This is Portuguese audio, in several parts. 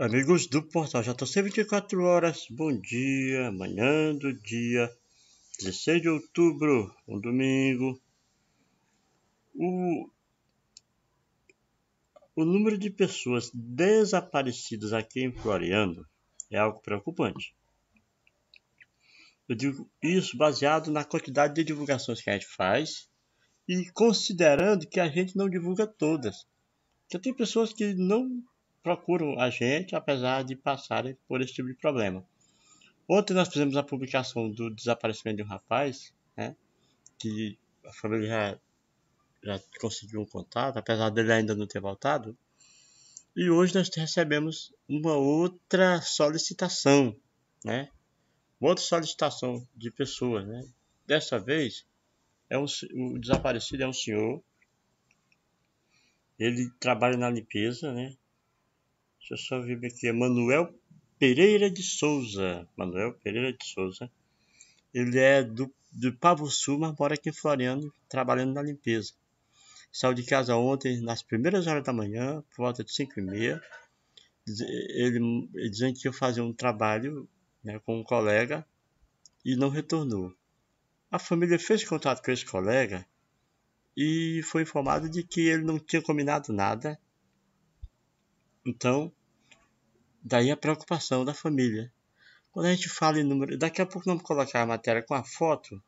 Amigos do portal JC 24 horas, bom dia. Amanhã do dia 16 de outubro, um domingo. O, o número de pessoas desaparecidas aqui em Floriano é algo preocupante. Eu digo isso baseado na quantidade de divulgações que a gente faz e considerando que a gente não divulga todas. Já tem pessoas que não procuram a gente, apesar de passarem por esse tipo de problema. Ontem nós fizemos a publicação do desaparecimento de um rapaz, né, que a família já, já conseguiu um contato, apesar dele ainda não ter voltado. E hoje nós recebemos uma outra solicitação, né? Uma outra solicitação de pessoas, né? Dessa vez, é um, o desaparecido é um senhor. Ele trabalha na limpeza, né? Deixa eu só ver aqui. É, é Manuel Pereira de Souza. Manuel Pereira de Souza. Ele é do, do Pavo Sul, mas mora aqui em Floriano, trabalhando na limpeza. Saiu de casa ontem, nas primeiras horas da manhã, por volta de 5 e meia. Ele, ele dizendo que ia fazer um trabalho né, com um colega e não retornou. A família fez contato com esse colega e foi informada de que ele não tinha combinado nada então, daí a preocupação da família. Quando a gente fala em número. Daqui a pouco vamos colocar a matéria com a foto,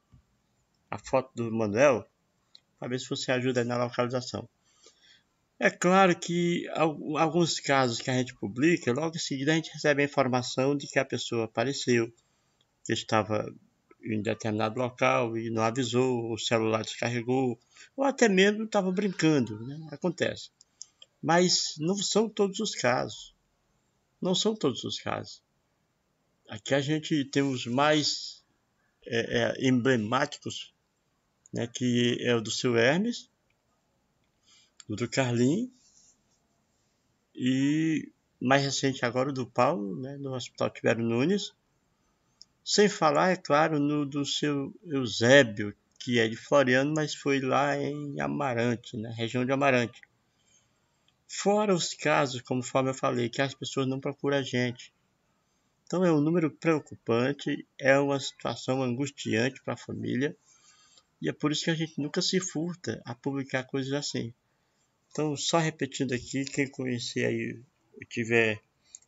a foto do Manuel, para ver se você ajuda aí na localização. É claro que alguns casos que a gente publica, logo em seguida a gente recebe a informação de que a pessoa apareceu, que estava em determinado local e não avisou, o celular descarregou, ou até mesmo estava brincando, né? acontece. Mas não são todos os casos. Não são todos os casos. Aqui a gente tem os mais é, é, emblemáticos, né, que é o do seu Hermes, o do Carlinhos, e mais recente agora o do Paulo, né, no Hospital Tibério Nunes. Sem falar, é claro, no do seu Eusébio, que é de Floriano, mas foi lá em Amarante, na né, região de Amarante. Fora os casos, conforme eu falei, que as pessoas não procuram a gente. Então é um número preocupante, é uma situação angustiante para a família. E é por isso que a gente nunca se furta a publicar coisas assim. Então, só repetindo aqui, quem conhecer aí e tiver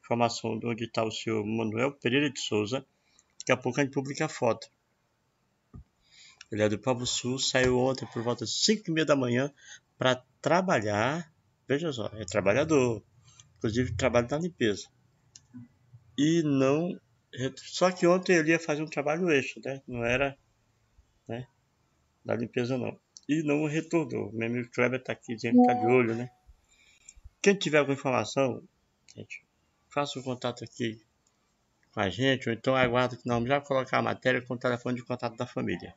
informação de onde está o senhor Manuel Pereira de Souza, daqui a pouco a gente publica a foto. Ele é do Povo Sul, saiu ontem por volta de 5 e meia da manhã para trabalhar Veja só, é trabalhador, inclusive trabalha na limpeza. E não. Só que ontem ele ia fazer um trabalho extra, né? Não era né? da limpeza, não. E não retornou. Meu amigo Kleber está aqui dizendo que tá de olho, né? Quem tiver alguma informação, gente, faça o um contato aqui com a gente, ou então aguarda que nós já colocar a matéria com o telefone de contato da família.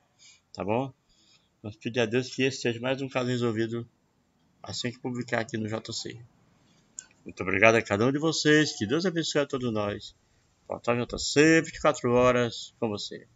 Tá bom? Vamos pedir a Deus que esse seja mais um caso resolvido assim que publicar aqui no JC. Muito obrigado a cada um de vocês, que Deus abençoe a todos nós. Portal JC, 24 horas com você.